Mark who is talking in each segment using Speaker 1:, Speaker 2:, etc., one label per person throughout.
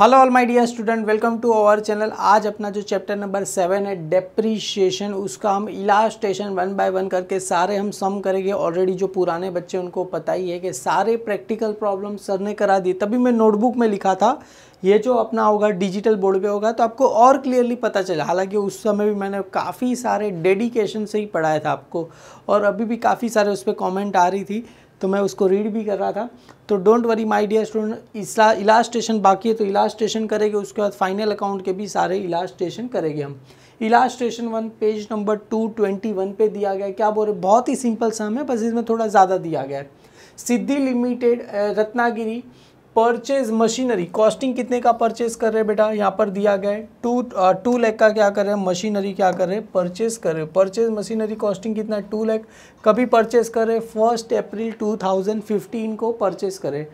Speaker 1: hello all my dear student welcome to our channel आज अपना जो चैप्टर नंबर सेवन है डेप्रीशिएशन उसका हम इलास्टेशन वन बाय वन करके सारे हम सम करेंगे ऑलरेडी जो पुराने बच्चे उनको पता ही है कि सारे प्रैक्टिकल प्रॉब्लम सर ने करा दी तभी मैं नोटबुक में लिखा था ये जो अपना होगा डिजिटल बोर्ड पर होगा तो आपको और क्लियरली पता चला हालाँकि उस समय भी मैंने काफ़ी सारे डेडिकेशन से ही पढ़ाया था आपको और अभी भी काफ़ी सारे उस पर कॉमेंट आ रही थी तो मैं उसको रीड भी कर रहा था तो don't worry my dear student illustration बाकी है तो इलास्ट्रेशन करेंगे उसके बाद फाइनल अकाउंट के भी सारे इलास्ट्रेशन करेंगे हम illustration one page number two twenty one पे दिया गया क्या बोल रहे बहुत ही सिंपल सम है बस इसमें थोड़ा ज़्यादा दिया गया है Siddhi limited Ratnagiri purchase machinery costing कितने का परचेज कर रहे हैं बेटा यहाँ पर दिया गया है टू टू लैख का क्या कर रहे हैं मशीनरी क्या कर रहे हैं परचेज कर रहे हैं परचेज मशीनरी कॉस्टिंग कितना है टू लैख कभी परचेज कर रहे फर्स्ट अप्रैल 2015 को परचेज करें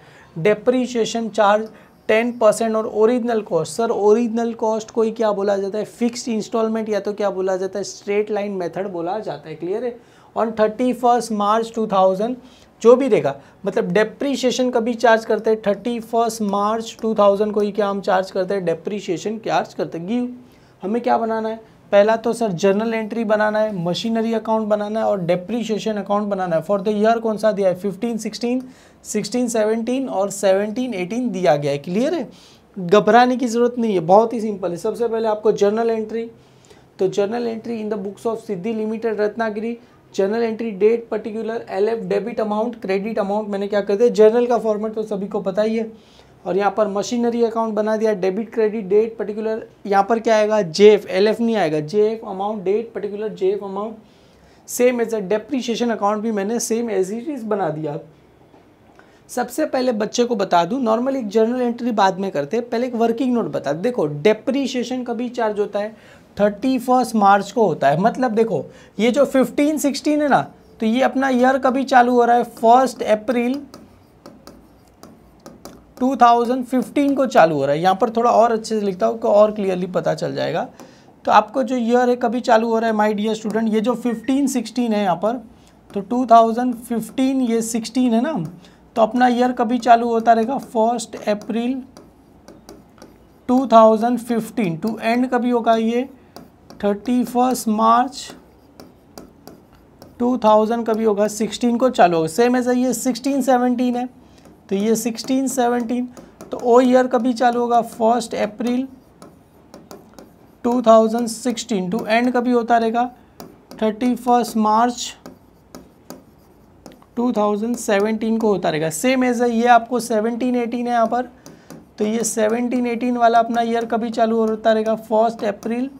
Speaker 1: डेप्रीशिएशन चार्ज टेन परसेंट और original cost sir original cost को ही क्या बोला जाता है फिक्स्ड इंस्टॉलमेंट या तो क्या बोला जाता है स्ट्रेट लाइन मेथड बोला जाता है क्लियर है on thirty first March two thousand जो भी देगा मतलब डेप्रीशिएशन कभी चार्ज करते हैं thirty first March two thousand को ही क्या हम चार्ज करते हैं डेप्रीशिएशन चार्ज करते हैं गिव हमें क्या बनाना है पहला तो सर जर्नल एंट्री बनाना है मशीनरी अकाउंट बनाना है और डेप्रीशिएशन अकाउंट बनाना है फॉर द ईयर कौन सा दिया है फिफ्टीन सिक्सटीन सिक्सटीन सेवनटीन और सेवनटीन एटीन दिया गया है क्लियर है घबराने की ज़रूरत नहीं है बहुत ही सिंपल है सबसे पहले आपको जर्नल एंट्री तो journal entry in the books of Siddhi limited Ratnagiri journal entry date particular L F debit amount credit amount मैंने क्या कर दिया जर्नल का फॉर्मेट तो सभी को पता ही है और यहाँ पर मशीनरी अकाउंट बना दिया डेबिट क्रेडिट डेट पर्टिकुलर यहाँ पर क्या आएगा जे एफ एल एफ नहीं आएगा J F amount date particular J F amount same as a depreciation account भी मैंने सेम एज इट इज़ बना दिया सबसे पहले बच्चे को बता दूँ नॉर्मली एक जर्नल एंट्री बाद में करते हैं पहले एक वर्किंग नोट बता देखो डेप्रीशिएशन का भी चार्ज होता है थर्टी फर्स्ट मार्च को होता है मतलब देखो ये जो फिफ्टीन सिक्सटीन है ना तो ये अपना ईयर कभी चालू हो रहा है फर्स्ट अप्रैल 2015 को चालू हो रहा है यहाँ पर थोड़ा और अच्छे से लिखता हूँ और क्लियरली पता चल जाएगा तो आपको जो ईयर है कभी चालू हो रहा है माई डियर स्टूडेंट ये जो 15 16 है यहाँ पर तो 2015 ये 16 है ना तो अपना ईयर कभी चालू होता रहेगा फर्स्ट अप्रैल 2015 टू एंड कभी होगा ये thirty first March two thousand कभी होगा सिक्सटीन को चालू होगा सेम ऐसा ये सिक्सटीन सेवनटीन है तो ये सिक्सटीन सेवनटीन तो ओ ईयर कभी चालू होगा फर्स्ट अप्रैल 2016 टू एंड कभी होता रहेगा थर्टी फर्स्ट मार्च 2017 को होता रहेगा सेम एज ये आपको 17 18 है यहाँ पर तो ये 17 18 वाला अपना ईयर कभी चालू होता रहेगा फर्स्ट अप्रैल 2017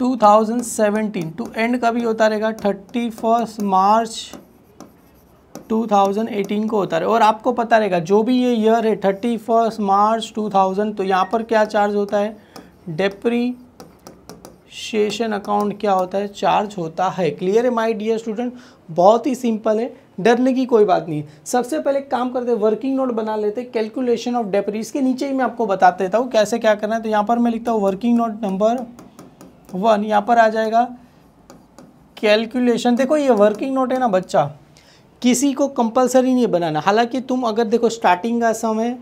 Speaker 1: 2017 टू एंड कभी होता रहेगा थर्टी फर्स्ट मार्च 2018 को होता रहे और आपको पता रहेगा जो भी ये ईयर है थर्टी फर्स्ट मार्च 2000 तो यहाँ पर क्या चार्ज होता है डेपरी शेषन अकाउंट क्या होता है चार्ज होता है क्लियर है माय डियर स्टूडेंट बहुत ही सिंपल है डरने की कोई बात नहीं सबसे पहले काम करते हैं वर्किंग नोट बना लेते हैं कैलकुलेशन ऑफ डेपरी इसके नीचे ही मैं आपको बता देता हूँ कैसे क्या करना है तो यहाँ पर मैं लिखता हूँ वर्किंग नोट नंबर वन यहाँ पर आ जाएगा कैलकुलेशन देखो ये वर्किंग नोट है ना बच्चा किसी को कंपलसरी नहीं बनाना हालांकि तुम अगर देखो स्टार्टिंग का समय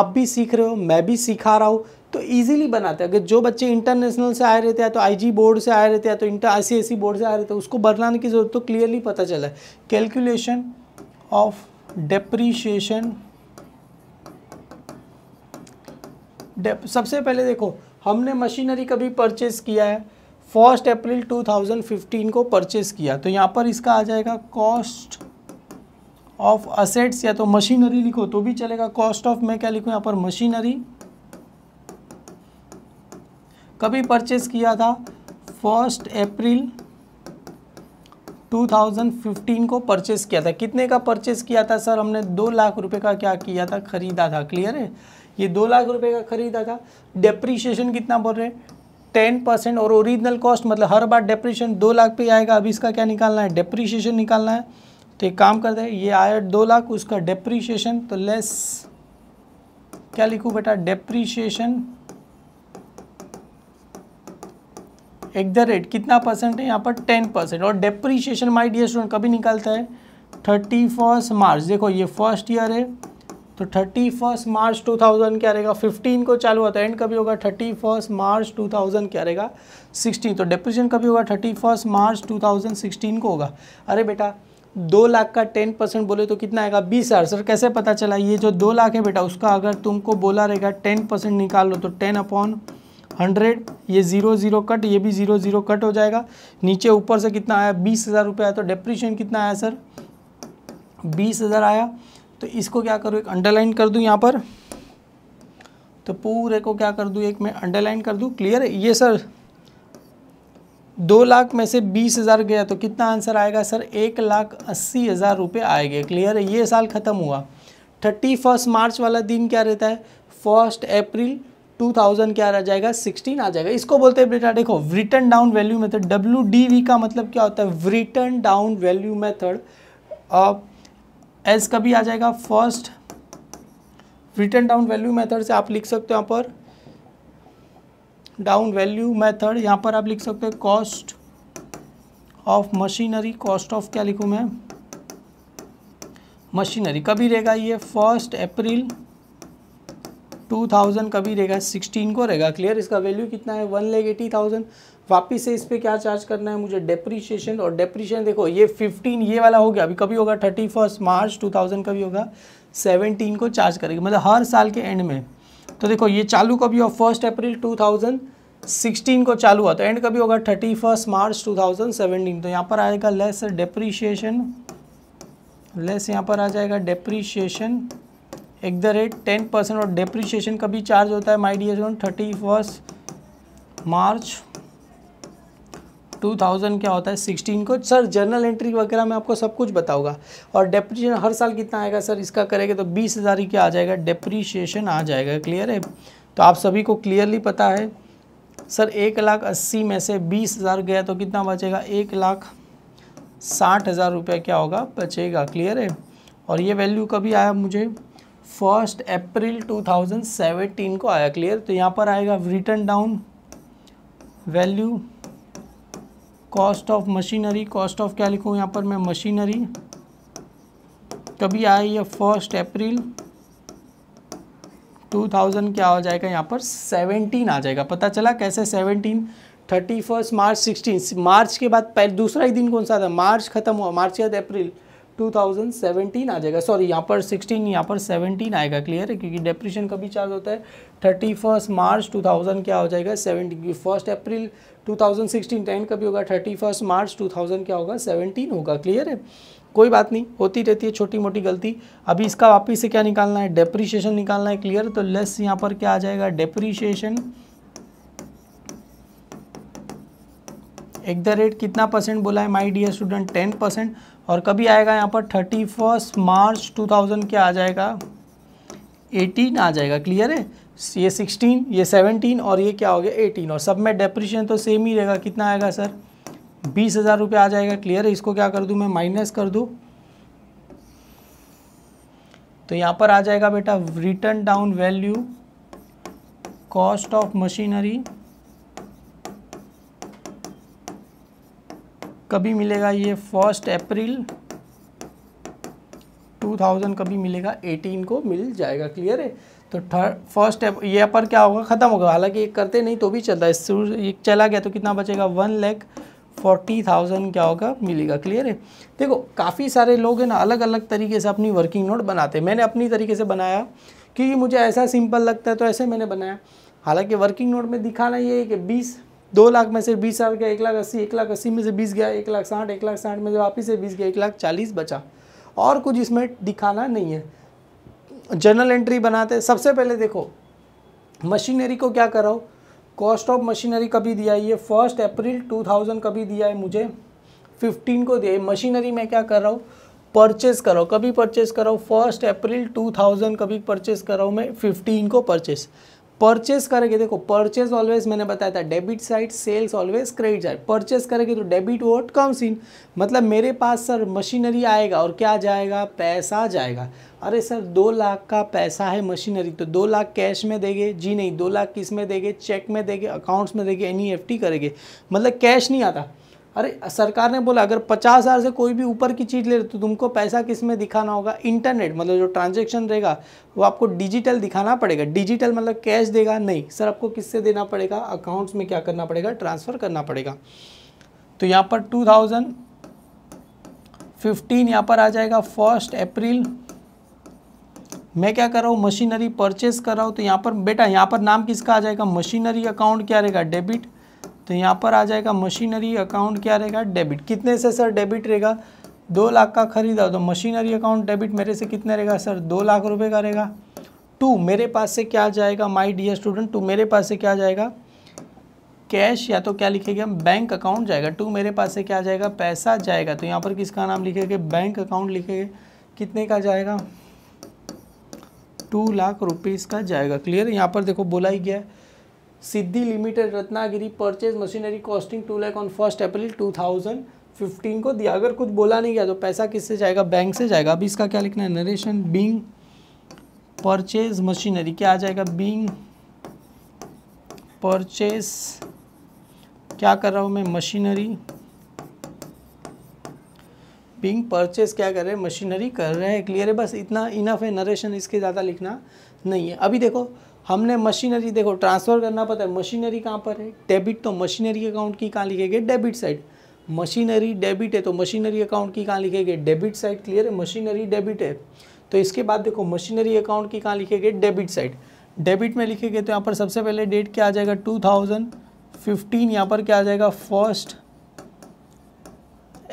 Speaker 1: आप भी सीख रहे हो मैं भी सिखा रहा हूँ तो इजीली बनाते हैं अगर जो बच्चे इंटरनेशनल से आए रहते हैं तो आईजी बोर्ड से आए रहते हैं तो इंटर आई बोर्ड से आए रहते हैं उसको बनाने की ज़रूरत तो क्लियरली पता चला है कैलकुलेशन ऑफ डेप्रीशिएशन सबसे पहले देखो हमने मशीनरी कभी परचेस किया है फर्स्ट अप्रैल 2015 को परचेस किया तो यहाँ पर इसका आ जाएगा कॉस्ट ऑफ असेट्स या तो मशीनरी लिखो तो भी चलेगा कॉस्ट ऑफ मैं क्या लिखूँ यहाँ पर मशीनरी कभी परचेस किया था फर्स्ट अप्रैल 2015 को परचेस किया था कितने का परचेस किया था सर हमने दो लाख रुपए का क्या किया था खरीदा था क्लियर है ये दो लाख रुपए का खरीदा था डेप्रीशिएशन कितना बोल रहे हैं टेन परसेंट और ओरिजिनल कॉस्ट मतलब हर बार डेप्रीशन दो लाख पे आएगा अभी इसका क्या निकालना है डेप्रीशिएशन निकालना है तो एक काम करते हैं ये आया दो लाख उसका डेप्रीशिएशन तो लेस क्या लिखूँ बेटा डेप्रीशिएशन एट द रेट कितना परसेंट है यहाँ पर टेन परसेंट और डेप्रीशिएशन माई डियर स्टूडेंट कभी निकालता है थर्टी फर्स्ट मार्च देखो ये फर्स्ट ईयर है तो thirty first March two thousand क्या रहेगा फिफ्टीन को चालू हुआ है एंड कभी होगा thirty first March two thousand क्या रहेगा सिक्सटीन तो डेप्रेशन कभी होगा thirty first March two thousand sixteen को होगा अरे बेटा दो लाख का टेन परसेंट बोले तो कितना आएगा बीस हज़ार सर कैसे पता चला ये जो दो लाख है बेटा उसका अगर तुमको बोला रहेगा टेन परसेंट निकाल लो तो टेन अपॉन हंड्रेड ये ज़ीरो ज़ीरो कट ये भी ज़ीरो ज़ीरो कट हो जाएगा नीचे ऊपर से कितना आया बीस हज़ार रुपये आया तो डेप्रेशन कितना आया सर बीस हज़ार आया तो इसको क्या करूँ एक अंडरलाइन कर दूँ यहाँ पर तो पूरे को क्या कर दूँ एक मैं अंडरलाइन कर दूँ क्लियर है ये सर दो लाख में से बीस हज़ार गया तो कितना आंसर आएगा सर एक लाख अस्सी हज़ार रुपये आएंगे क्लियर है ये साल ख़त्म हुआ थर्टी फर्स्ट मार्च वाला दिन क्या रहता है फर्स्ट अप्रैल टू थाउजेंड क्या आ जाएगा सिक्सटीन आ जाएगा इसको बोलते हैं बेटा देखो written down value method W D V का मतलब क्या होता है रिटर्न डाउन वैल्यू मेथड एस का भी आ जाएगा first written down value method से आप लिख सकते हो यहाँ पर डाउन वैल्यू मेथड यहाँ पर आप लिख सकते हो cost of machinery cost of क्या लिखूँ मैं मशीनरी कभी रहेगा ये फर्स्ट अप्रैल 2000 कभी रहेगा 16 को रहेगा क्लियर इसका वैल्यू कितना है वन लेख एटी थाउजेंड वापिस से इस पर क्या चार्ज करना है मुझे डेप्रीशिएशन और डेप्रीशन देखो ये 15 ये वाला हो गया अभी कभी होगा thirty first March two thousand कभी होगा 17 को चार्ज करेगी मतलब हर साल के एंड में तो देखो ये चालू कभी हुआ first April two thousand sixteen को चालू हुआ तो एंड कभी होगा thirty first March two thousand seventeen तो यहाँ पर आएगा लेस डेप्रीशिएशन लेस यहाँ पर आ जाएगा depreciation at the rate ten percent और डेप्रीशिएशन कभी चार्ज होता है my dear thirty first March 2000 क्या होता है 16 को सर जर्नल एंट्री वगैरह में आपको सब कुछ बताऊंगा और डेप्रीशन हर साल कितना आएगा सर इसका करेंगे तो बीस हज़ार ही क्या आ जाएगा डेप्रीशिएशन आ जाएगा क्लियर है तो आप सभी को क्लियरली पता है सर एक लाख अस्सी में से बीस हज़ार गया तो कितना बचेगा एक लाख साठ हज़ार रुपये क्या होगा बचेगा क्लियर है और ये वैल्यू कभी आया मुझे फर्स्ट अप्रैल 2017 को आया क्लियर तो यहाँ पर आएगा written down value cost of machinery cost of क्या लिखूँ यहाँ पर मैं मशीनरी कभी आए ये फर्स्ट अप्रैल 2000 क्या हो जाएगा यहाँ पर 17 आ जाएगा पता चला कैसे 17 31 मार्च 16 मार्च के बाद पहले दूसरा ही दिन कौन सा था मार्च खत्म हुआ मार्च के बाद अप्रैल 2017 आ जाएगा सॉरी यहाँ पर 16 यहाँ पर 17 आएगा क्लियर है क्योंकि डेप्रेशन का भी चार्ज होता है थर्टी फर्स्ट मार्च 2000 क्या हो जाएगा 17 फर्स्ट अप्रैल 2016 10 का भी होगा थर्टी फर्स्ट मार्च 2000 क्या होगा 17 होगा क्लियर है कोई बात नहीं होती रहती है छोटी मोटी गलती अभी इसका वापिस से क्या निकालना है डेप्रीशिएशन निकालना है क्लियर तो लेस यहाँ पर क्या आ जाएगा डेप्रीशिएशन एट द रेट कितना परसेंट बोला है my dear student ten percent और कभी आएगा यहाँ पर thirty first March two thousand क्या आ जाएगा एटीन आ जाएगा क्लियर है ये सिक्सटीन ये सेवनटीन और ये क्या हो गया एटीन और सब में डेप्रिशन तो सेम ही रहेगा कितना आएगा सर बीस हज़ार रुपये आ जाएगा क्लियर है इसको क्या कर दूँ मैं माइनस कर दूँ तो यहाँ पर आ जाएगा बेटा written down value cost of machinery कभी मिलेगा ये फर्स्ट अप्रैल 2000 कभी मिलेगा 18 को मिल जाएगा क्लियर है तो फर्स्ट ये पर क्या होगा ख़त्म होगा हालांकि एक करते नहीं तो भी चलता है ये चला गया तो कितना बचेगा वन लैख फोर्टी थाउजेंड क्या होगा मिलेगा क्लियर है देखो काफ़ी सारे लोग हैं ना अलग अलग तरीके से अपनी वर्किंग नोट बनाते हैं मैंने अपनी तरीके से बनाया क्योंकि मुझे ऐसा सिंपल लगता है तो ऐसे मैंने बनाया हालांकि वर्किंग नोट में दिखाना ये है कि बीस दो लाख में से बीस हज़ार गया एक लाख अस्सी एक लाख अस्सी में से बीस गया एक लाख साठ एक लाख साठ में से वापस से बीस गया एक लाख चालीस बचा और कुछ इसमें दिखाना नहीं है जर्नल एंट्री बनाते सबसे पहले देखो मशीनरी को क्या कराओ कॉस्ट ऑफ मशीनरी कभी दिया है ये फर्स्ट अप्रैल 2000 कभी दिया है मुझे 15 को दिया है मशीनरी मैं क्या कर रहा हूँ परचेज़ करो कभी परचेस करो फर्स्ट अप्रैल 2000 कभी परचेस कराओ मैं 15 को परचेज़ परचेस करेंगे देखो परचेस ऑलवेज मैंने बताया था debit side sales always credit side purchase करेंगे तो डेबिट वोट कम्स इन मतलब मेरे पास सर मशीनरी आएगा और क्या जाएगा पैसा जाएगा अरे सर दो लाख का पैसा है मशीनरी तो दो लाख कैश में देंगे जी नहीं दो लाख किस में देंगे चेक में देंगे अकाउंट्स में देंगे एन ई एफ टी करेंगे मतलब कैश नहीं आता अरे सरकार ने बोला अगर पचास हज़ार से कोई भी ऊपर की चीज़ ले रहे तो तुमको पैसा किस में दिखाना होगा इंटरनेट मतलब जो ट्रांजेक्शन रहेगा वो आपको डिजिटल दिखाना पड़ेगा डिजिटल मतलब कैश देगा नहीं सर आपको किससे देना पड़ेगा अकाउंट्स में क्या करना पड़ेगा ट्रांसफ़र करना पड़ेगा तो यहाँ पर टू थाउजेंड फिफ्टीन यहाँ पर आ जाएगा फर्स्ट अप्रैल मैं क्या कर रहा हूँ मशीनरी परचेस कर रहा हूँ तो यहाँ पर बेटा यहाँ पर नाम किसका आ जाएगा मशीनरी अकाउंट क्या रहेगा डेबिट तो यहाँ पर आ जाएगा मशीनरी अकाउंट क्या रहेगा डेबिट कितने से सर डेबिट रहेगा दो लाख का खरीदा तो मशीनरी अकाउंट डेबिट मेरे से कितने रहेगा सर दो लाख रुपये का रहेगा टू मेरे पास से क्या जाएगा माई डियर स्टूडेंट टू मेरे पास से क्या जाएगा कैश या तो क्या लिखेंगे हम बैंक अकाउंट जाएगा टू मेरे पास से क्या जाएगा पैसा जाएगा तो यहाँ पर किसका नाम लिखेंगे बैंक अकाउंट लिखेंगे कितने का जाएगा टू लाख रुपीज़ का जाएगा क्लियर यहाँ पर देखो बोला ही गया है Siddhi limited Ratnagiri purchase machinery costing two lakh on first April two thousand fifteen को दिया अगर कुछ बोला नहीं गया तो पैसा किससे जाएगा बैंक से जाएगा अभी इसका क्या लिखना है नरेशन बींग परचेज मशीनरी क्या आ जाएगा बींग परचेज क्या कर रहा हूँ मैं मशीनरी बींग परचेज क्या कर रहे हैं मशीनरी कर रहे हैं क्लियर है बस इतना इनफ है नरेशन इसके ज़्यादा लिखना नहीं है अभी देखो हमने मशीनरी देखो ट्रांसफ़र करना पता है मशीनरी कहाँ पर है डेबिट तो मशीनरी अकाउंट की कहाँ लिखेगी डेबिट साइड मशीनरी डेबिट है तो मशीनरी अकाउंट की कहाँ लिखेगी डेबिट साइड क्लियर है मशीनरी डेबिट है तो इसके बाद देखो मशीनरी अकाउंट की कहाँ लिखेगी डेबिट साइड डेबिट में लिखेगी तो यहाँ पर सबसे पहले डेट क्या आ जाएगा टू थाउजेंड फिफ्टीन यहाँ पर क्या आ जाएगा फर्स्ट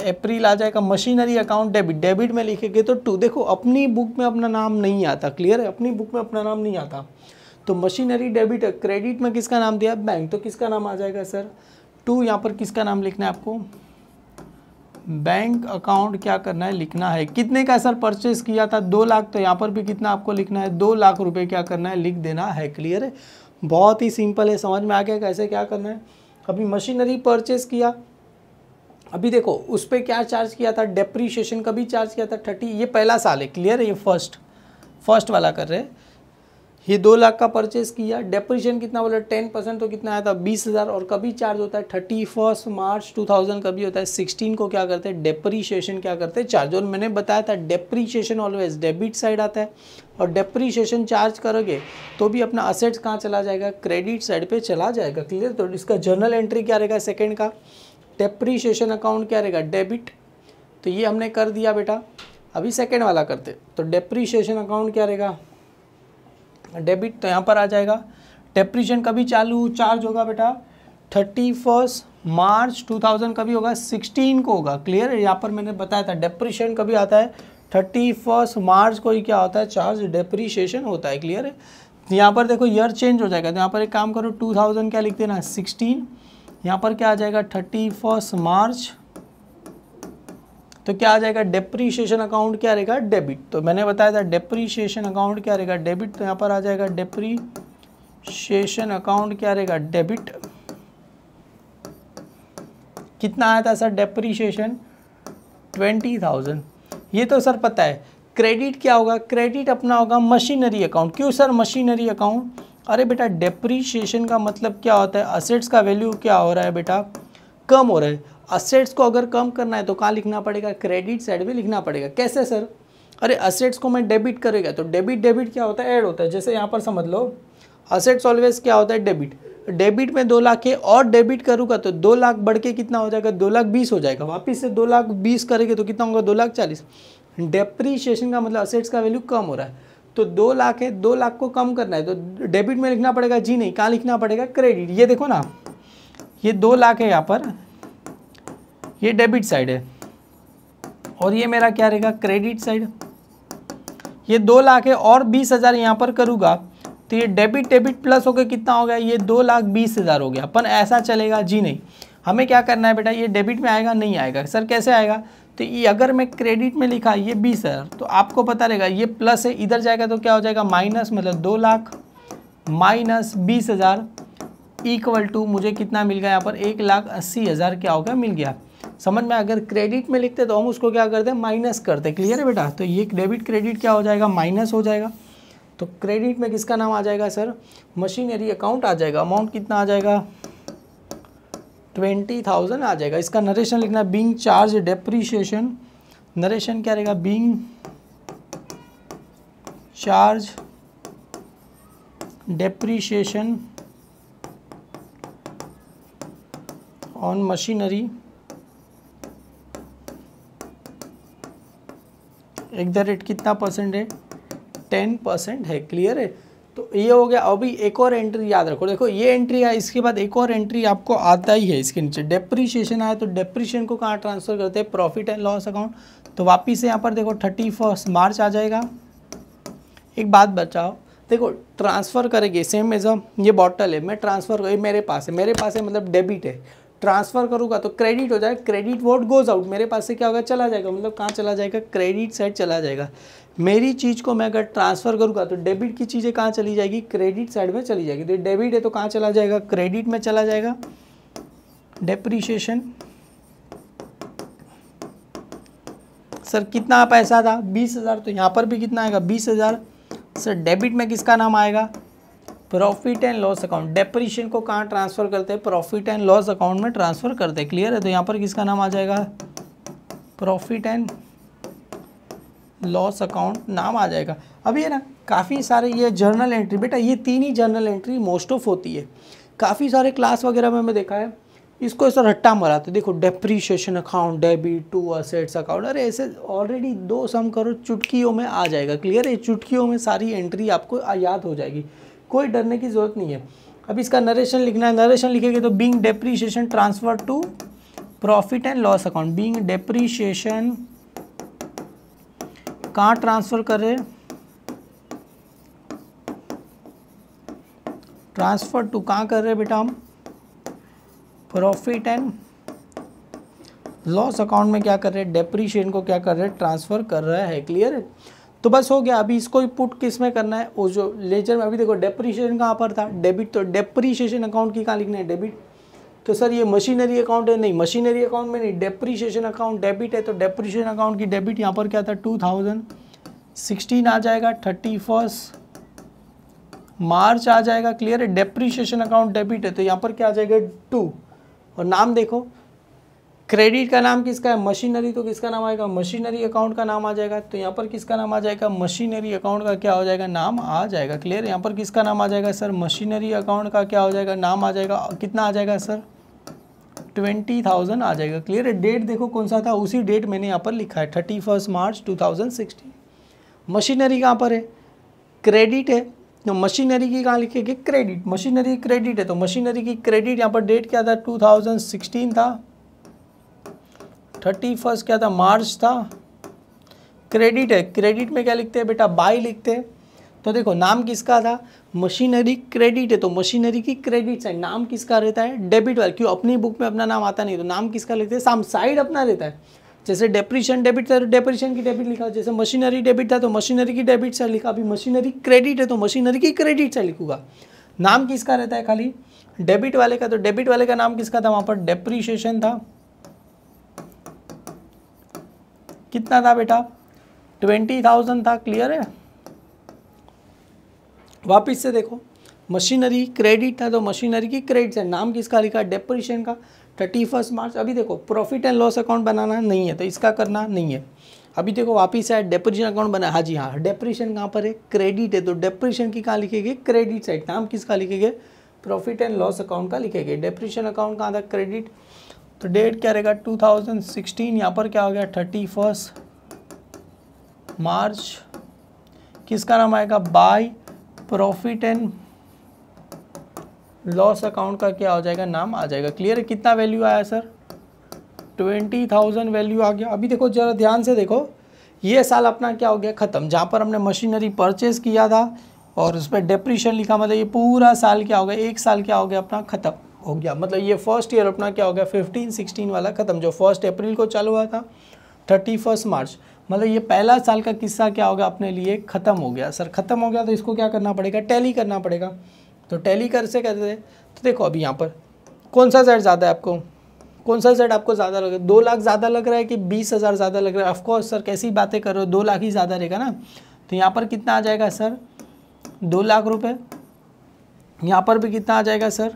Speaker 1: अप्रैल आ जाएगा मशीनरी अकाउंट डेबिट डेबिट में लिखेंगे तो टू देखो अपनी बुक में अपना नाम नहीं आता क्लियर है अपनी बुक में अपना नाम नहीं आता तो मशीनरी डेबिट क्रेडिट में किसका नाम दिया बैंक तो किसका नाम आ जाएगा सर टू यहाँ पर किसका नाम लिखना है आपको बैंक अकाउंट क्या करना है लिखना है कितने का सर परचेस किया था दो लाख तो यहाँ पर भी कितना आपको लिखना है दो लाख रुपए क्या करना है लिख देना है क्लियर है बहुत ही सिंपल है समझ में आ गया कैसे क्या करना है अभी मशीनरी परचेस किया अभी देखो उस पर क्या चार्ज किया था डेप्रीशिएशन का भी चार्ज किया था थर्टी ये पहला साल है क्लियर है ये फर्स्ट फर्स्ट वाला कर रहे हैं ये दो लाख का परचेज किया डेप्रिशन कितना बोला टेन परसेंट तो कितना आया था बीस हज़ार और कभी चार्ज होता है thirty first March two thousand कभी होता है सिक्सटीन को क्या करते हैं डेप्रीशिएशन क्या करते हैं चार्ज और मैंने बताया था डेप्रीशिएशन ऑलवेज डेबिट साइड आता है और डेप्रीशिएशन चार्ज करोगे तो भी अपना असेट्स कहाँ चला जाएगा क्रेडिट साइड पर चला जाएगा क्लियर तो इसका जर्नल एंट्री क्या रहेगा सेकेंड का डेप्रीशिएशन अकाउंट क्या रहेगा डेबिट तो ये हमने कर दिया बेटा अभी सेकेंड वाला करते तो डेप्रीशिएशन अकाउंट क्या रहेगा डेबिट तो यहाँ पर आ जाएगा डेप्रीशन कभी चालू चार्ज होगा बेटा thirty first March two thousand कभी होगा सिक्सटीन को होगा क्लियर है यहाँ पर मैंने बताया था डेप्रीशन कभी आता है थर्टी फर्स्ट मार्च को ही क्या होता है चार्ज डेप्रीशिएशन होता है क्लियर है यहाँ पर देखो ईयर चेंज हो जाएगा तो यहाँ पर एक काम करो टू थाउजेंड क्या लिख देना सिक्सटीन यहाँ पर क्या आ जाएगा थर्टी फर्स्ट मार्च तो क्या आ जाएगा डेप्रीशिएशन अकाउंट क्या रहेगा डेबिट तो मैंने बताया था डेप्रीशिएशन अकाउंट क्या रहेगा डेबिट तो यहाँ पर आ जाएगा डेप्रीशिएशन अकाउंट क्या रहेगा डेबिट कितना आया था सर डेप्रीशिएशन ट्वेंटी थाउजेंड ये तो सर पता है क्रेडिट क्या होगा क्रेडिट अपना होगा मशीनरी अकाउंट क्यों सर मशीनरी अकाउंट अरे बेटा डेप्रीशिएशन का मतलब क्या होता है असेट्स का वैल्यू क्या हो रहा है बेटा कम हो रहा है असेट्स को अगर कम करना है तो कहाँ लिखना पड़ेगा क्रेडिट साइड में लिखना पड़ेगा कैसे सर अरे असेट्स को मैं डेबिट करेगा तो डेबिट डेबिट क्या होता है ऐड होता है जैसे यहाँ पर समझ लो असेट्स ऑलवेज क्या होता है डेबिट डेबिट में दो लाख है और डेबिट करूँगा तो दो लाख बढ़ के कितना हो जाएगा दो लाख बीस हो जाएगा वापस से दो लाख बीस करेंगे तो कितना होगा दो लाख चालीस डेप्रीशिएशन का मतलब असेट्स का वैल्यू कम हो रहा है तो दो लाख है दो लाख को कम करना है तो डेबिट में लिखना पड़ेगा जी नहीं कहाँ लिखना पड़ेगा क्रेडिट ये देखो ना ये दो लाख है यहाँ पर ये डेबिट साइड है और ये मेरा क्या रहेगा क्रेडिट साइड ये दो लाख है और बीस हज़ार यहाँ पर करूँगा तो ये डेबिट डेबिट प्लस हो गया कितना हो गया ये दो लाख बीस हज़ार हो गया पर ऐसा चलेगा जी नहीं हमें क्या करना है बेटा ये डेबिट में आएगा नहीं आएगा सर कैसे आएगा तो ये अगर मैं क्रेडिट में लिखा ये बीस हज़ार तो आपको पता रहेगा ये प्लस है इधर जाएगा तो क्या हो जाएगा माइनस मतलब दो लाख माइनस बीस हज़ार इक्वल टू मुझे कितना मिल गया यहाँ पर एक लाख अस्सी हज़ार क्या हो गया मिल गया समझ में अगर क्रेडिट में लिखते तो हम उसको क्या करते हैं माइनस करते क्लियर है बेटा तो ये डेबिट क्रेडिट क्या हो जाएगा माइनस हो जाएगा तो क्रेडिट में किसका नाम आ जाएगा सर मशीनरी अकाउंट आ जाएगा अमाउंट कितना आ जाएगा ट्वेंटी थाउजेंड आ जाएगा इसका नरेशन लिखना बींग चार्ज डेप्रीशिएशन नरेशन क्या रहेगा being charge depreciation on machinery at the rate कितना परसेंट है टेन परसेंट है क्लियर है तो ये हो गया अभी एक और एंट्री याद रखो देखो ये एंट्री है इसके बाद एक और एंट्री आपको आता ही है इसके नीचे डेप्रिशिएशन आया तो डेप्रिशिएशन को कहाँ ट्रांसफ़र करते हैं प्रॉफिट एंड लॉस अकाउंट तो वापिस यहाँ पर देखो थर्टी फर्स्ट मार्च आ जाएगा एक बात बचाओ देखो ट्रांसफ़र करेगी सेम एज ये बॉटल है मैं ट्रांसफ़र ये मेरे पास है मेरे पास है मतलब डेबिट है ट्रांसफ़र करूंगा तो क्रेडिट हो जाएगा क्रेडिट वोट गोज़ आउट मेरे पास से क्या होगा चला जाएगा मतलब कहाँ चला जाएगा क्रेडिट साइड चला जाएगा मेरी चीज़ को मैं अगर ट्रांसफ़र करूंगा तो डेबिट की चीज़ें कहाँ चली जाएगी क्रेडिट साइड में चली जाएगी तो डेबिट है तो कहाँ चला जाएगा क्रेडिट में चला जाएगा डेप्रीशिएशन सर कितना पैसा था बीस हज़ार तो यहाँ पर भी कितना आएगा बीस हज़ार सर डेबिट में किसका नाम आएगा profit and loss account depreciation को कहाँ ट्रांसफ़र करते हैं प्रॉफिट एंड लॉस अकाउंट में ट्रांसफ़र करते हैं क्लियर है तो यहाँ पर किसका नाम आ जाएगा प्रॉफिट एंड लॉस अकाउंट नाम आ जाएगा अब ये ना काफ़ी सारे ये जर्नल एंट्री बेटा ये तीन ही जर्नल एंट्री मोस्ट ऑफ होती है काफ़ी सारे क्लास वगैरह में मैं देखा है इसको ऐसा रट्टा मराते तो देखो depreciation account debit to assets account अरे ऐसे ऑलरेडी दो सम करो चुटकियों में आ जाएगा क्लियर है चुटकियों में सारी एंट्री आपको याद हो जाएगी कोई डरने की ज़रूरत नहीं है अब इसका नरेशन लिखना है नरेशन लिखेंगे तो being depreciation transfer to profit and loss account being depreciation कहाँ ट्रांसफ़र कर ट्रांसफ़र टू कहाँ कर रहे बेटा हम प्रॉफिट एंड लॉस अकाउंट में क्या कर रहे हैं डेप्रीशिएशन को क्या कर रहे हैं ट्रांसफ़र कर रहा है क्लियर है तो बस हो गया अभी इसको पुट किस में करना है वो जो लेजर में अभी देखो डेप्रीशिएशन कहाँ पर था डेबिट तो डेप्रीशिएशन अकाउंट की कहाँ लिखना है डेबिट तो सर ये मशीनरी अकाउंट है नहीं मशीनरी अकाउंट में नहीं डेप्रीशिएशन अकाउंट डेबिट है तो डेप्रीशिएशन अकाउंट की डेबिट यहाँ पर क्या था टू थाउजेंड सिक्सटीन आ जाएगा थर्टी फर्स्ट मार्च आ जाएगा क्लियर है डेप्रीशिएशन अकाउंट डेबिट है तो यहाँ पर क्या आ जाएगा टू और नाम देखो क्रेडिट का नाम किसका है मशीनरी तो किसका नाम आएगा मशीनरी अकाउंट का नाम आ जाएगा तो यहाँ पर किसका नाम आ जाएगा मशीनरी अकाउंट का क्या हो जाएगा नाम आ जाएगा क्लियर यहाँ पर किसका नाम आ जाएगा सर मशीनरी अकाउंट का क्या हो जाएगा नाम आ जाएगा कितना आ जाएगा सर ट्वेंटी थाउजेंड आ जाएगा क्लियर है डेट देखो कौन सा था उसी डेट मैंने यहाँ पर लिखा है thirty first March two thousand sixteen machinery कहाँ पर है क्रेडिट है तो मशीनरी की कहाँ लिखेगी क्रेडिट मशीनरी क्रेडिट है तो मशीनरी की क्रेडिट यहाँ पर डेट क्या था टू थाउजेंड सिक्सटीन था थर्टी फर्स्ट क्या था मार्च था क्रेडिट है क्रेडिट में क्या लिखते हैं बेटा बाई लिखते हैं तो देखो नाम किसका था मशीनरी क्रेडिट है तो मशीनरी की क्रेडिट साइड नाम किसका रहता है डेबिट वाला क्यों अपनी बुक में अपना नाम आता नहीं तो नाम किसका लिखते हैं साम साइड अपना रहता है जैसे डेप्रिशन डेबिट था तो डेप्रिशन की डेबिट लिखा जैसे मशीनरी डेबिट था तो मशीनरी की डेबिट साइड लिखा अभी मशीनरी क्रेडिट है तो मशीनरी की क्रेडिट साइड लिखूंगा नाम किसका रहता है खाली डेबिट वाले का तो डेबिट वाले का नाम किसका था वहाँ पर डेप्रिशिएशन था कितना था बेटा ट्वेंटी थाउजेंड था क्लियर है वापिस से देखो मशीनरी क्रेडिट था तो मशीनरी की क्रेडिट है नाम किसका लिखा डेपोरेशन का थर्टी फर्स्ट मार्च अभी देखो प्रॉफिट एंड लॉस अकाउंट बनाना नहीं है तो इसका करना नहीं है अभी देखो वापिस है डेपोरेशन अकाउंट बना हाँ जी हाँ डेपोरेशन कहाँ पर है क्रेडिट है तो डेपोरेशन की कहाँ लिखेगी क्रेडिट साइड नाम किसका लिखेंगे प्रॉफिट एंड लॉस अकाउंट का लिखेंगे डेपोरेशन अकाउंट कहाँ था क्रेडिट तो डेट क्या रहेगा 2016 यहाँ पर क्या हो गया थर्टी फर्स्ट मार्च किसका नाम आएगा by profit and loss account का क्या हो जाएगा नाम आ जाएगा क्लियर है कितना वैल्यू आया सर ट्वेंटी थाउजेंड वैल्यू आ गया अभी देखो ज़रा ध्यान से देखो ये साल अपना क्या हो गया ख़त्म जहाँ पर हमने मशीनरी परचेज़ किया था और उस पर डेप्रीशन लिखा मतलब ये पूरा साल क्या हो गया एक साल क्या हो गया अपना ख़त्म हो गया मतलब ये फर्स्ट ईयर अपना क्या हो गया फिफ्टीन सिक्सटीन वाला ख़त्म जो फर्स्ट अप्रैल को चालू हुआ था थर्टी फर्स्ट मार्च मतलब ये पहला साल का किस्सा क्या होगा अपने लिए ख़त्म हो गया सर ख़त्म हो गया तो इसको क्या करना पड़ेगा टैली करना पड़ेगा तो टैली कर से थे तो देखो अभी यहाँ पर कौन सा सेट ज़्यादा है आपको कौन सा सेट आपको ज़्यादा लग रहा है दो लाख ज़्यादा लग रहा है कि बीस हज़ार ज़्यादा लग रहा है ऑफकोर्स सर कैसी बातें कर रहे हो दो लाख ही ज़्यादा रहेगा ना तो यहाँ पर कितना आ जाएगा सर दो लाख रुपये यहाँ पर भी कितना आ जाएगा सर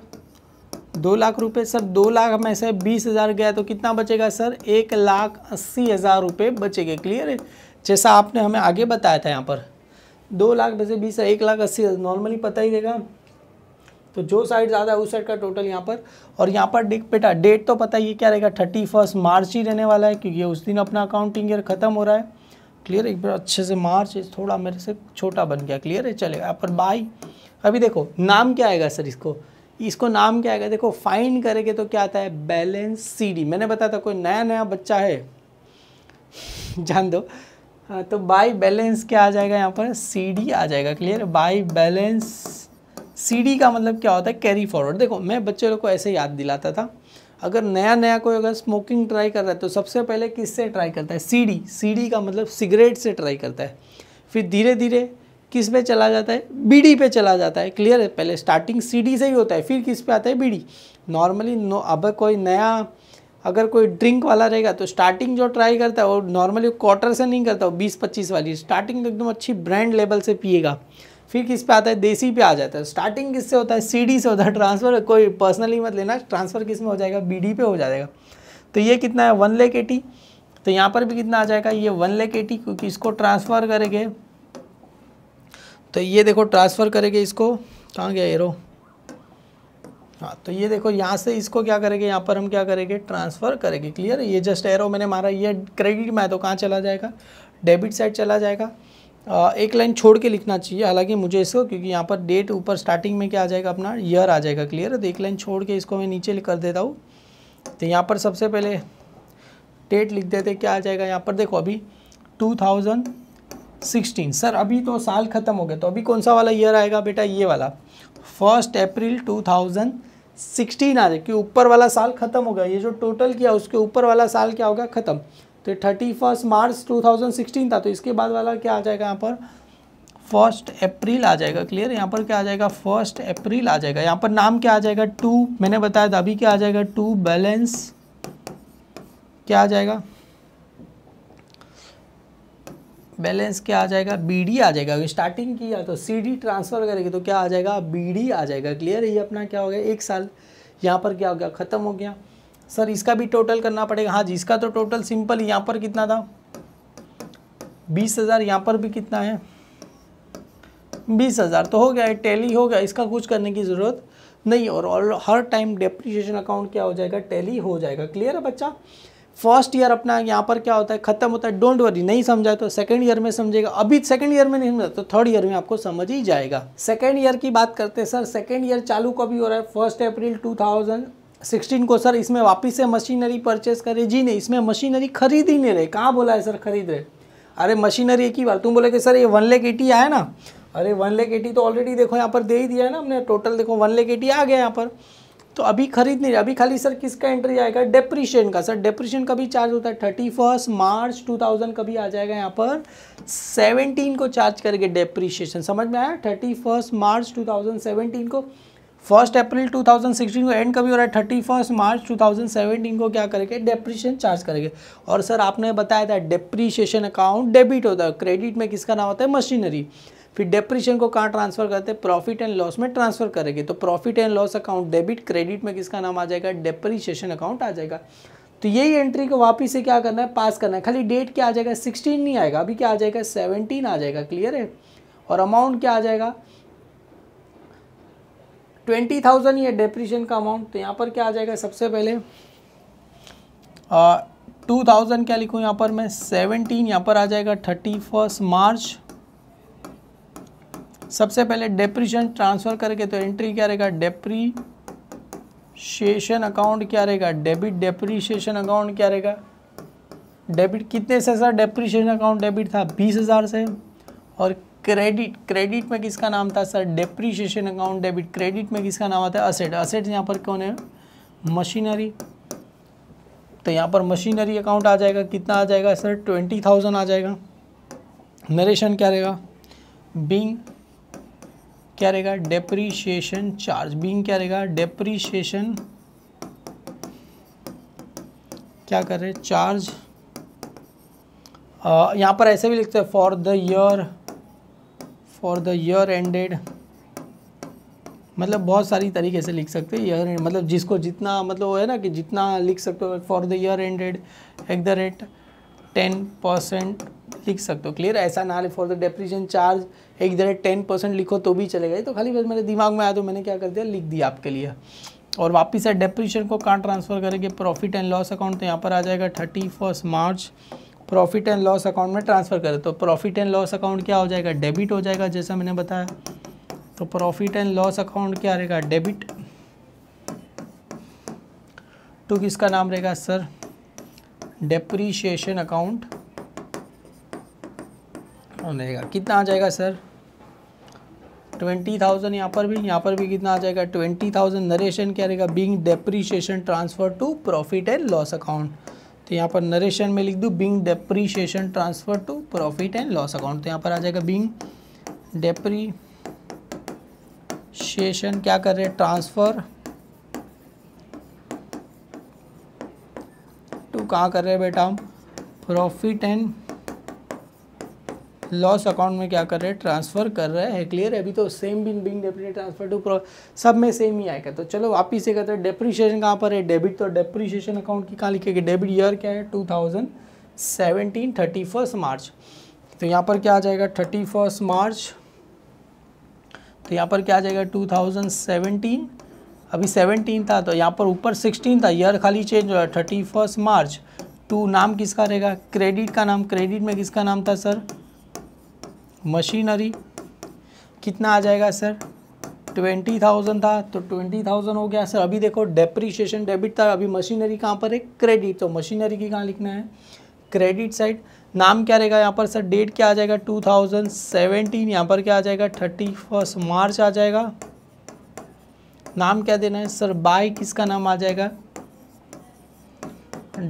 Speaker 1: दो लाख रुपए सर दो लाख में से बीस हज़ार गया तो कितना बचेगा सर एक लाख अस्सी हज़ार रुपये बचेंगे क्लियर है जैसा आपने हमें आगे बताया था यहाँ पर दो लाख में से बीस एक लाख अस्सी हज़ार नॉर्मली पता ही देगा तो जो साइड ज़्यादा है उस साइड का टोटल यहाँ पर और यहाँ पर डिक बेटा डेट तो पता ही क्या रहेगा थर्टी फर्स्ट मार्च ही रहने वाला है क्योंकि उस दिन अपना अकाउंटिंग ईयर ख़त्म हो रहा है क्लियर एक बार अच्छे से मार्च थोड़ा मेरे से छोटा बन गया क्लियर है चलेगा यहाँ पर बाई अभी देखो नाम क्या आएगा सर इसको इसको नाम क्या आएगा देखो फाइन करेंगे तो क्या आता है बैलेंस सीडी मैंने बताया था कोई नया नया बच्चा है जान दो हाँ, तो बाई बैलेंस क्या आ जाएगा यहाँ पर सीडी आ जाएगा क्लियर बाई बैलेंस सीडी का मतलब क्या होता है कैरी फॉरवर्ड देखो मैं बच्चे लोग को ऐसे याद दिलाता था अगर नया नया कोई अगर स्मोकिंग ट्राई कर रहा है तो सबसे पहले किससे ट्राई करता है सीडी सीडी का मतलब सिगरेट से ट्राई करता है फिर धीरे धीरे किस पे चला जाता है बी पे चला जाता है क्लियर है पहले स्टार्टिंग सी से ही होता है फिर किस पे आता है बी नॉर्मली नो अब कोई नया अगर कोई ड्रिंक वाला रहेगा तो स्टार्टिंग जो ट्राई करता है वो नॉर्मली क्वार्टर से नहीं करता वो बीस पच्चीस वाली स्टार्टिंग तो एकदम अच्छी ब्रांड लेवल से पिएगा फिर किस पे आता है देसी पे आ जाता है स्टार्टिंग किससे होता है सीडी से होता है ट्रांसफ़र कोई पर्सनली मत लेना ट्रांसफ़र किस में हो जाएगा बीडी पे हो जाएगा तो ये कितना है वन लेक एटी तो यहाँ पर भी कितना आ जाएगा ये वन लेक एटी क्योंकि इसको ट्रांसफ़र करेंगे तो ये देखो ट्रांसफ़र करेंगे इसको कहाँ गया एरो हाँ तो ये देखो यहाँ से इसको क्या करेंगे यहाँ पर हम क्या करेंगे ट्रांसफ़र करेंगे क्लियर ये जस्ट एरो मैंने मारा ये क्रेडिट में है तो कहाँ चला जाएगा डेबिट साइड चला जाएगा आ, एक लाइन छोड़ के लिखना चाहिए हालांकि मुझे इसको क्योंकि यहाँ पर डेट ऊपर स्टार्टिंग में क्या आ जाएगा अपना ईयर आ जाएगा क्लियर तो एक लाइन छोड़ के इसको मैं नीचे कर देता हूँ तो यहाँ पर सबसे पहले डेट लिख देते क्या आ जाएगा यहाँ पर देखो अभी टू थाउजेंड सिक्सटीन सर अभी तो साल ख़त्म हो गया तो अभी कौन सा वाला ईयर आएगा बेटा ये वाला first April two thousand sixteen आ जाए कि ऊपर वाला साल ख़त्म होगा ये जो टोटल किया उसके ऊपर वाला साल क्या होगा ख़त्म तो thirty first March two thousand sixteen था तो इसके बाद वाला क्या आ जाएगा यहाँ पर फर्स्ट अप्रैल आ जाएगा क्लियर यहाँ पर क्या आ जाएगा फर्स्ट अप्रैल आ जाएगा यहाँ पर नाम क्या आ जाएगा टू मैंने बताया था अभी क्या आ जाएगा टू बैलेंस क्या आ जाएगा बैलेंस क्या आ जाएगा बी आ जाएगा स्टार्टिंग किया तो सी ट्रांसफ़र करेंगे तो क्या आ जाएगा बी आ जाएगा क्लियर ये अपना क्या हो गया एक साल यहाँ पर क्या हो गया ख़त्म हो गया सर इसका भी टोटल करना पड़ेगा हाँ जी इसका तो टोटल सिंपल यहाँ पर कितना था बीस हज़ार यहाँ पर भी कितना है बीस हज़ार तो हो गया टैली हो गया इसका कुछ करने की ज़रूरत नहीं और, और हर टाइम डेप्रिसिएशन अकाउंट क्या हो जाएगा टैली हो जाएगा क्लियर है बच्चा फर्स्ट ईयर अपना यहाँ पर क्या होता है खत्म होता है डोंट वरी नहीं समझा तो सेकेंड ईयर में समझेगा अभी सेकेंड ईयर में नहीं समझा तो थर्ड ईयर में आपको समझ ही जाएगा सेकेंड ईयर की बात करते हैं सर सेकेंड ईयर चालू कभी हो रहा है फर्स्ट अप्रैल टू सिक्सटीन को सर इसमें वापस से मशीनरी परचेस करे जी नहीं इसमें मशीनरी खरीद ही नहीं रहे कहाँ बोला है सर खरीद रहे अरे मशीनरी एक ही बार तुम बोले कि सर ये वन लेक एटी आया ना अरे वन लेक एटी तो ऑलरेडी देखो यहाँ पर दे ही दिया है ना हमने टोटल देखो वन लेख एटी आ गया यहाँ पर तो अभी खरीद नहीं अभी खाली सर किसका एंट्री आएगा डेप्रीशियन का सर डेप्रिशिएशन का भी चार्ज होता है thirty first March two thousand का भी आ जाएगा यहाँ पर सेवनटीन को चार्ज करेंगे डेप्रिशिएशन समझ में आया thirty first March two thousand seventeen को फर्स्ट अप्रैल सिक्सटीन को एंड कभी हो रहा है thirty first March two thousand seventeen को क्या करेंगे डेप्रिशिएशन चार्ज करेंगे और सर आपने बताया था डेप्रिशिएशन अकाउंट डेबिट होता है क्रेडिट में किसका नाम होता है मशीनरी फिर डेप्रिशन को कहाँ ट्रांसफ़र करते हैं प्रॉफिट एंड लॉस में ट्रांसफ़र करेंगे तो profit and loss account debit credit में किसका नाम आ जाएगा डेप्रिशिएशन अकाउंट आ जाएगा तो यही एंट्री को वापिस से क्या करना है पास करना है खाली डेट क्या आ जाएगा सिक्सटीन नहीं आएगा अभी क्या आ जाएगा सेवनटीन आ जाएगा क्लियर है और अमाउंट क्या आ जाएगा ट्वेंटी थाउजेंड या डेप्रिशन का अमाउंट तो यहाँ पर क्या आ जाएगा सबसे पहले टू थाउजेंड क्या लिखूँ यहाँ पर मैं सेवनटीन यहाँ पर आ जाएगा थर्टी फर्स्ट मार्च सबसे पहले डेप्रीशन ट्रांसफ़र करके तो एंट्री क्या रहेगा शेषन अकाउंट क्या रहेगा डेबिट डेप्रीशिएशन अकाउंट क्या रहेगा डेबिट कितने से सर डेप्रीशिएशन अकाउंट डेबिट था बीस हज़ार से और क्रेडिट क्रेडिट में किसका नाम था sir depreciation account debit credit में किसका नाम आता है असेट असेट यहाँ पर कौन है मशीनरी तो यहाँ पर मशीनरी अकाउंट आ जाएगा कितना आ जाएगा सर ट्वेंटी थाउजेंड आ जाएगा नरेशन क्या रहेगा बिंग क्या रहेगा डेप्रीशिएशन चार्ज बींग क्या रहेगा डेप्रीशिएशन क्या कर रहे चार्ज यहां पर ऐसे भी लिखते हैं for the year for the year ended मतलब बहुत सारी तरीके से लिख सकते हैं ईयर मतलब जिसको जितना मतलब वो है ना कि जितना लिख सकते हो for the year ended at the rate ten percent लिख सकते हो क्लियर ऐसा ना फॉर द डेप्रीशन चार्ज एक जगह टेन परसेंट लिखो तो भी चलेगा तो खाली बस मेरे दिमाग में आया तो मैंने क्या कर दिया लिख दिया आपके लिए और वापस है डेप्रीशन को कहाँ ट्रांसफ़र करेंगे प्रॉफिट एंड लॉस अकाउंट तो यहाँ पर आ जाएगा thirty first March profit and loss account में ट्रांसफ़र करें तो प्रॉफिट एंड लॉस अकाउंट क्या हो जाएगा डेबिट हो जाएगा जैसा मैंने बताया तो प्रॉफिट एंड लॉस अकाउंट क्या रहेगा डेबिट तो किसका नाम रहेगा सर डेप्रीशिएशन अकाउंट रहेगा कितना आ जाएगा सर ट्वेंटी थाउजेंड यहाँ पर भी यहाँ पर भी कितना आ जाएगा ट्वेंटी थाउजेंड नरेशन क्या रहेगा being depreciation transfer to profit and loss account तो यहाँ पर नरेशन में लिख दूँ being depreciation transfer to profit and loss account तो यहाँ पर आ जाएगा बींग डेप्रीशिएशन क्या कर रहे हैं ट्रांसफ़र कहाँ कर रहे हैं बेटा हम प्रॉफिट एंड लॉस अकाउंट में क्या कर रहे हैं ट्रांसफ़र कर रहे हैं क्लियर है अभी तो सेम बिन being depreciation transfer to pro सब में सेम ही आएगा तो चलो आप इसे कहते हैं डेप्रीशिएशन कहाँ पर है डेबिट तो डेप्रीशिएशन अकाउंट की कहाँ लिखेगी डेबिट ईयर क्या है two thousand seventeen thirty first March तो यहाँ पर क्या आ जाएगा थर्टी फर्स्ट मार्च तो यहाँ पर क्या आ जाएगा टू थाउजेंड सेवेंटीन अभी सेवनटीन था तो यहाँ पर ऊपर सिक्सटीन था ईयर खाली चेंज हुआ थर्टी फर्स्ट मार्च टू नाम किसका रहेगा क्रेडिट का नाम क्रेडिट में किसका नाम था सर मशीनरी कितना आ जाएगा सर ट्वेंटी थाउजेंड था तो ट्वेंटी थाउजेंड हो गया सर अभी देखो डेप्रीशिएशन डेबिट था अभी मशीनरी कहाँ पर है क्रेडिट तो मशीनरी की कहाँ लिखना है क्रेडिट साइड नाम क्या रहेगा यहाँ पर सर डेट क्या आ जाएगा टू थाउजेंड सेवेंटीन यहाँ पर क्या आ जाएगा थर्टी फर्स्ट मार्च आ जाएगा नाम क्या देना है सर बाय किसका नाम आ जाएगा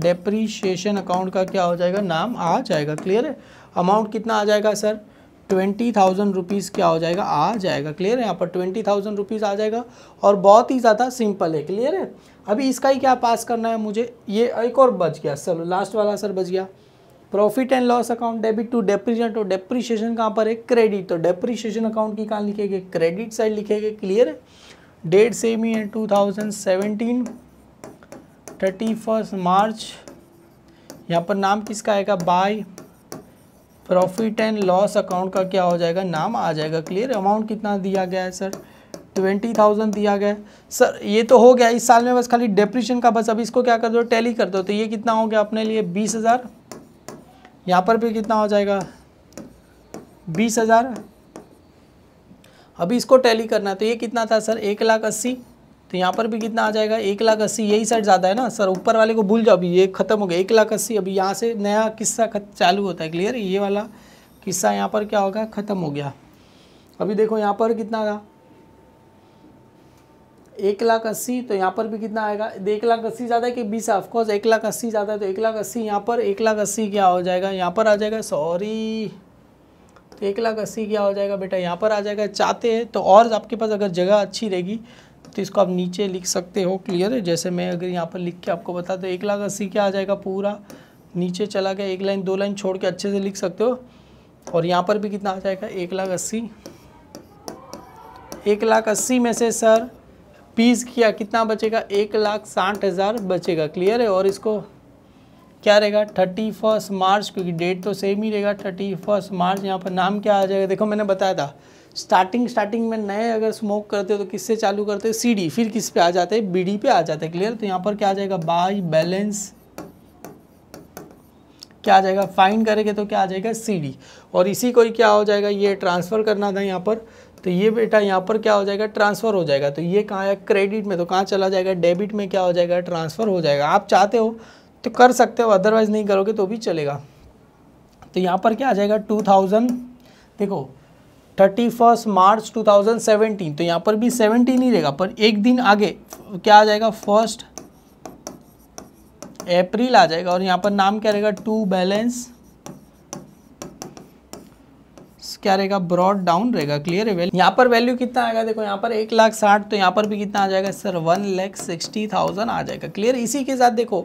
Speaker 1: डेप्रीशिएशन अकाउंट का क्या हो जाएगा नाम आ जाएगा क्लियर है अमाउंट कितना आ जाएगा सर ट्वेंटी थाउजेंड रुपीज़ क्या हो जाएगा आ जाएगा क्लियर है यहाँ पर ट्वेंटी थाउजेंड रुपीज़ आ जाएगा और बहुत ही ज़्यादा सिंपल है क्लियर है अभी इसका ही क्या पास करना है मुझे ये एक और बच गया सर लास्ट वाला सर बच गया profit and loss account debit to depreciation और डेप्रीशिएशन कहाँ पर है क्रेडिट तो डेप्रीशिएशन अकाउंट की कहाँ लिखेगी क्रेडिट साइड लिखेगी क्लियर है डेट सेम ही है 2017 31 मार्च यहाँ पर नाम किसका आएगा by profit and loss account का क्या हो जाएगा नाम आ जाएगा क्लियर अमाउंट कितना दिया गया है सर ट्वेंटी थाउजेंड दिया गया सर ये तो हो गया इस साल में बस खाली डिप्रेशन का बस अब इसको क्या कर दो टैली कर दो तो ये कितना हो गया अपने लिए बीस हज़ार यहाँ पर भी कितना हो जाएगा बीस हज़ार अभी इसको टैली करना है तो ये कितना था सर एक लाख अस्सी तो यहाँ पर भी कितना आ जाएगा एक लाख अस्सी यही साइड ज़्यादा है ना सर ऊपर वाले को भूल जाओ अभी ये ख़त्म हो गया एक लाख अस्सी अभी यहाँ से नया किस्सा चालू होता है क्लियर ये वाला किस्सा यहाँ पर क्या होगा ख़त्म हो गया अभी देखो यहाँ पर कितना था एक लाख अस्सी तो यहाँ पर भी कितना आएगा तो एक लाख अस्सी ज़्यादा है कि बीस ऑफकोर्स एक लाख अस्सी ज़्यादा है तो एक लाख अस्सी यहाँ पर एक लाख अस्सी क्या हो जाएगा यहाँ पर आ जाएगा सॉरी तो एक लाख अस्सी क्या हो जाएगा बेटा यहाँ पर आ जाएगा चाहते हैं तो और आपके पास अगर जगह अच्छी रहेगी तो इसको आप नीचे लिख सकते हो क्लियर है जैसे मैं अगर यहाँ पर लिख के आपको बता तो एक लाख अस्सी क्या आ जाएगा पूरा नीचे चला गया एक लाइन दो लाइन छोड़ के अच्छे से लिख सकते हो और यहाँ पर भी कितना आ जाएगा एक लाख अस्सी एक लाख अस्सी में से सर पीस किया कितना बचेगा एक लाख साठ हज़ार बचेगा क्लियर है और इसको क्या रहेगा थर्टी फर्स्ट मार्च क्योंकि डेट तो सेम ही रहेगा थर्टी फर्स्ट मार्च यहाँ पर नाम क्या आ जाएगा देखो मैंने बताया था स्टार्टिंग स्टार्टिंग में नए अगर स्मोक करते हो तो किससे चालू करते हैं सी डी फिर किस पे आ जाते हैं बी डी पे आ जाते हैं क्लियर तो यहाँ पर क्या आ जाएगा बाई बैलेंस क्या आ जाएगा फाइन करेंगे तो क्या आ जाएगा सी डी और इसी को ही क्या हो जाएगा ये ट्रांसफ़र करना था यहाँ पर तो ये बेटा यहाँ पर क्या हो जाएगा ट्रांसफ़र हो जाएगा तो ये कहाँ है क्रेडिट में तो कहाँ चला जाएगा डेबिट में क्या हो जाएगा ट्रांसफ़र हो जाएगा आप चाहते हो तो कर सकते हो अदरवाइज़ नहीं करोगे तो भी चलेगा तो यहाँ पर क्या आ जाएगा टू थाउजेंड देखो thirty first March two thousand seventeen तो यहाँ पर भी सेवेंटीन ही रहेगा पर एक दिन आगे क्या आ जाएगा फर्स्ट अप्रैल आ जाएगा और यहाँ पर नाम क्या रहेगा टू बैलेंस क्या रहेगा ब्रॉड डाउन रहेगा क्लियर है वैल्यू यहाँ पर वैल्यू कितना आएगा देखो यहाँ पर एक लाख साठ तो यहाँ पर भी कितना आ जाएगा sir one lakh sixty thousand आ जाएगा क्लियर इसी के साथ देखो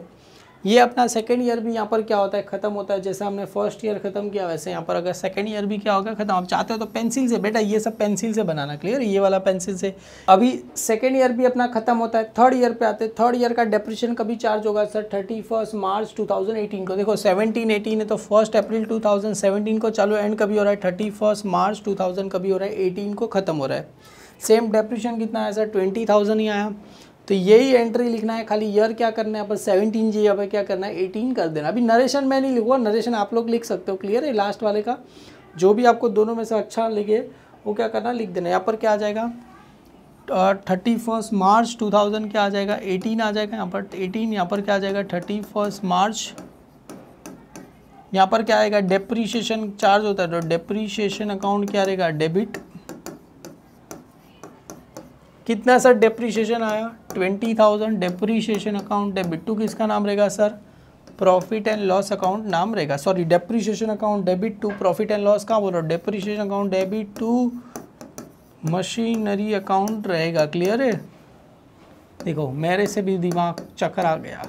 Speaker 1: ये अपना सेकेंड ईयर भी यहाँ पर क्या होता है ख़त्म होता है जैसे हमने फर्स्ट ईयर ख़त्म किया वैसे यहाँ पर अगर सेकेंड ईयर भी क्या होगा ख़त्म आप चाहते हो तो पेंसिल से बेटा ये सब पेंसिल से बनाना क्लियर ये वाला पेंसिल से अभी सेकेंड ईयर भी अपना ख़त्म होता है थर्ड ईयर पर आते हैं थर्ड ईयर का डेप्रेशन कभी चार्ज होगा sir thirty first March two को देखो सेवनटीन एटीन है तो फर्स्ट अप्रिल टू को चालू एंड कभी हो रहा है थर्टी मार्च टू कभी हो रहा है एटीन को ख़त्म हो रहा है सेम डेप्रेशन कितना आया सर ट्वेंटी थाउजेंड ही आया तो यही एंट्री लिखना है खाली ईयर क्या करना है पर सेवनटीन जी अब क्या करना है एटीन कर देना अभी नरेशन मैं नहीं लिखूँगा नरेशन आप लोग लिख सकते हो क्लियर है लास्ट वाले का जो भी आपको दोनों में से अच्छा लिखे वो क्या करना लिख देना यहाँ पर क्या आ जाएगा thirty first March two thousand क्या आ जाएगा एटीन आ जाएगा यहाँ पर एटीन यहाँ पर क्या आ जाएगा थर्टी फर्स्ट मार्च यहाँ पर क्या आएगा डेप्रीशिएशन चार्ज होता है तो डेप्रीशिएशन अकाउंट क्या रहेगा डेबिट कितना सर डेप्रीशिएशन आया twenty thousand depreciation account debit to किसका नाम रहेगा sir profit and loss account नाम रहेगा sorry depreciation account debit to profit and loss कहाँ बोल रहा हूँ depreciation account debit to machinery account रहेगा क्लियर है देखो मेरे से भी दिमाग चक्कर आ गया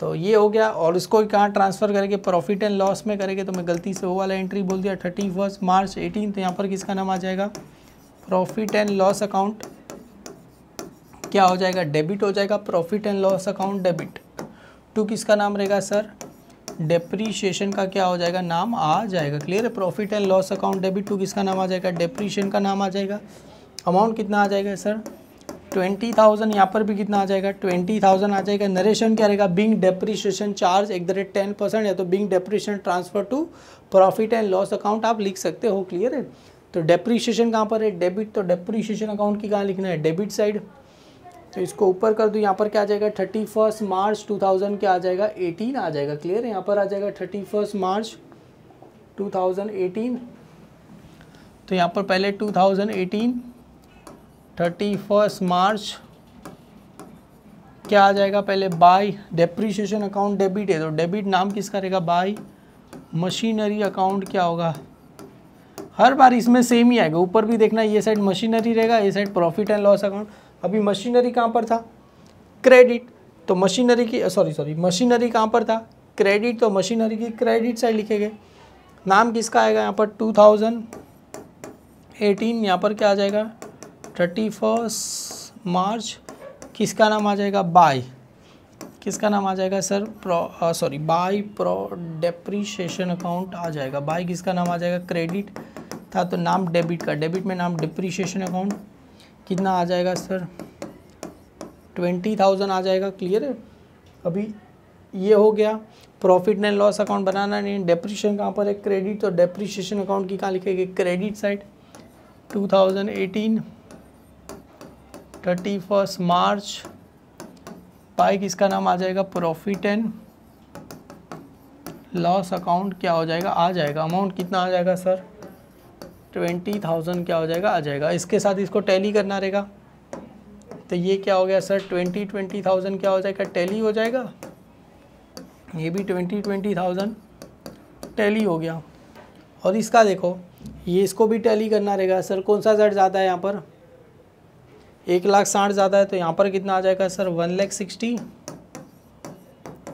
Speaker 1: तो ये हो गया और इसको कहाँ ट्रांसफ़र करेंगे प्रॉफिट एंड लॉस में करेंगे तो मैं गलती से वो वाला एंट्री बोल दिया थर्टी फर्स्ट मार्च एटीन तो यहाँ पर किसका नाम आ जाएगा प्रॉफिट एंड लॉस अकाउंट क्या हो जाएगा डेबिट हो जाएगा profit and loss account debit to किसका नाम रहेगा सर डेप्रीशिएशन का क्या हो जाएगा नाम आ जाएगा क्लियर है profit and loss account debit to किसका नाम आ जाएगा डेप्रीशन का नाम आ जाएगा अमाउंट कितना आ जाएगा सर ट्वेंटी थाउजेंड यहाँ पर भी कितना आ जाएगा ट्वेंटी थाउजेंड आ जाएगा नरेशन क्या रहेगा being depreciation charge at the rate ten percent या तो being depreciation transfer to profit and loss account आप लिख सकते हो क्लियर है तो डेप्रीशिएशन कहाँ पर है डेबिट तो डेप्रीशिएशन अकाउंट की कहाँ लिखना है डेबिट साइड तो इसको ऊपर कर दूँ यहाँ पर क्या आ जाएगा thirty first March two thousand क्या आ जाएगा एटीन आ जाएगा क्लियर यहाँ पर आ जाएगा thirty first March two thousand eighteen तो यहाँ पर पहले two thousand eighteen thirty first March क्या आ जाएगा पहले बाय डेप्रीशिएशन अकाउंट डेबिट है तो डेबिट नाम किसका रहेगा बाय मशीनरी अकाउंट क्या होगा हर बार इसमें सेम ही आएगा ऊपर भी देखना ये साइड मशीनरी रहेगा ये side profit and loss account अभी मशीनरी कहाँ पर था क्रेडिट तो मशीनरी की सॉरी सॉरी मशीनरी कहाँ पर था क्रेडिट तो मशीनरी की क्रेडिट साइड लिखे गए नाम किसका आएगा यहाँ पर टू थाउजेंड एटीन यहाँ पर क्या आ जाएगा थर्टी फर्स्ट मार्च किसका नाम आ जाएगा बाय किसका नाम आ जाएगा sir pro sorry by pro depreciation account आ जाएगा बाय किसका नाम आ जाएगा क्रेडिट था तो नाम डेबिट का डेबिट में नाम डिप्रीशिएशन अकाउंट कितना आ जाएगा सर ट्वेंटी थाउजेंड आ जाएगा क्लियर है अभी ये हो गया प्रॉफिट एंड लॉस अकाउंट बनाना नहीं डेप्रिशिएशन कहाँ पर है क्रेडिट तो डेप्रिशिएशन अकाउंट की कहाँ लिखेगी credit side 2018 thirty first March bike इसका नाम आ जाएगा प्रॉफिट एंड लॉस अकाउंट क्या हो जाएगा आ जाएगा अमाउंट कितना आ जाएगा सर ट्वेंटी थाउजेंड क्या हो जाएगा आ जाएगा इसके साथ इसको टैली करना रहेगा तो ये क्या हो गया सर ट्वेंटी ट्वेंटी थाउजेंड क्या हो जाएगा टैली हो जाएगा ये भी ट्वेंटी ट्वेंटी थाउजेंड टैली हो गया और इसका देखो ये इसको भी टैली करना रहेगा सर कौन सा ज़ड ज़्यादा है यहाँ पर एक लाख साठ ज़्यादा है तो यहाँ पर कितना आ जाएगा सर वन लैख सिक्सटी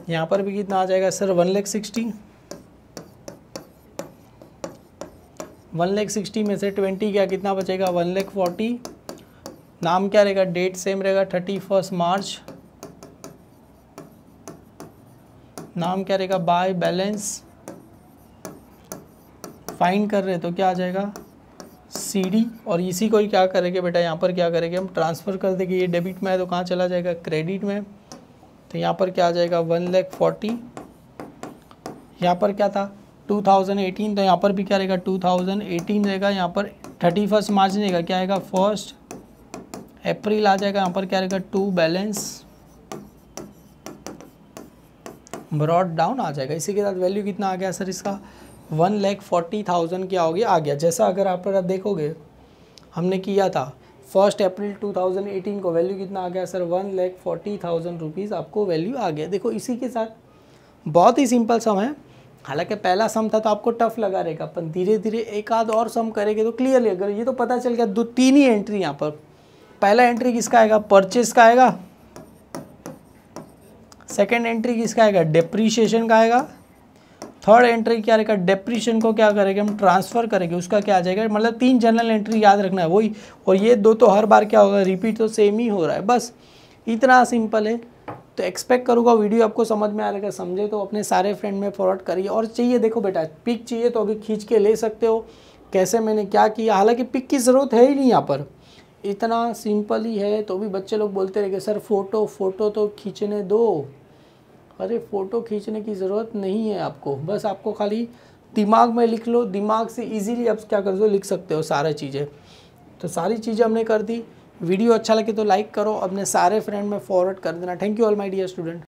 Speaker 1: यहाँ पर भी कितना आ जाएगा sir one lakh sixty one lakh sixty में से ट्वेंटी क्या कितना बचेगा वन लेख फोर्टी नाम क्या रहेगा डेट सेम रहेगा थर्टी फर्स्ट मार्च नाम क्या रहेगा बाय बैलेंस फाइंड कर रहे तो क्या आ जाएगा सी डी और इसी को ही क्या करेंगे बेटा यहाँ पर क्या करेंगे हम ट्रांसफ़र कर देंगे ये डेबिट में है तो कहाँ चला जाएगा क्रेडिट में तो यहाँ पर क्या आ जाएगा वन लैख फोर्टी यहाँ पर क्या था 2018 तो यहाँ पर भी क्या रहेगा 2018 रहेगा यहाँ पर 31 फर्स्ट मार्च रहेगा क्या आएगा फर्स्ट अप्रैल आ जाएगा यहाँ पर क्या रहेगा टू बैलेंस ब्रॉड डाउन आ जाएगा इसी के साथ वैल्यू कितना आ गया सर इसका वन लैख फोर्टी थाउजेंड क्या हो गया आ गया जैसा अगर आप देखोगे हमने किया था फर्स्ट अप्रैल 2018 को वैल्यू कितना आ गया sir one lakh forty thousand rupees आपको वैल्यू आ गया देखो इसी के साथ बहुत ही सिंपल सम है हालांकि पहला सम था तो आपको टफ लगा रहेगा अपन धीरे धीरे एक आध और सम करेंगे तो क्लियरली अगर ये तो पता चल गया दो तीन ही एंट्री यहाँ पर पहला एंट्री किसका आएगा परचेस का आएगा सेकेंड एंट्री किसका आएगा डेप्रीशिएशन का आएगा थर्ड एंट्री क्या रहेगा डेप्रीशन को क्या करेंगे हम ट्रांसफ़र करेंगे उसका क्या आ जाएगा मतलब तीन जनरल एंट्री याद रखना है वही और ये दो तो हर बार क्या होगा रिपीट तो सेम ही हो रहा है बस इतना सिंपल है तो एक्सपेक्ट करूँगा वीडियो आपको समझ में आ रहा समझे तो अपने सारे फ्रेंड में फॉरवर्ड करिए और चाहिए देखो बेटा पिक चाहिए तो अभी खींच के ले सकते हो कैसे मैंने क्या किया हालांकि पिक की ज़रूरत है ही नहीं यहाँ पर इतना सिंपल ही है तो भी बच्चे लोग बोलते रहे कि सर फ़ोटो फ़ोटो तो खींचने दो अरे फ़ोटो खींचने की ज़रूरत नहीं है आपको बस आपको खाली दिमाग में लिख लो दिमाग से इजीली आप क्या कर दो लिख सकते हो सारा चीज़ें तो सारी चीज़ें हमने कर दी वीडियो अच्छा लगे तो लाइक करो अपने सारे फ्रेंड में फॉरवर्ड कर देना thank you all my dear student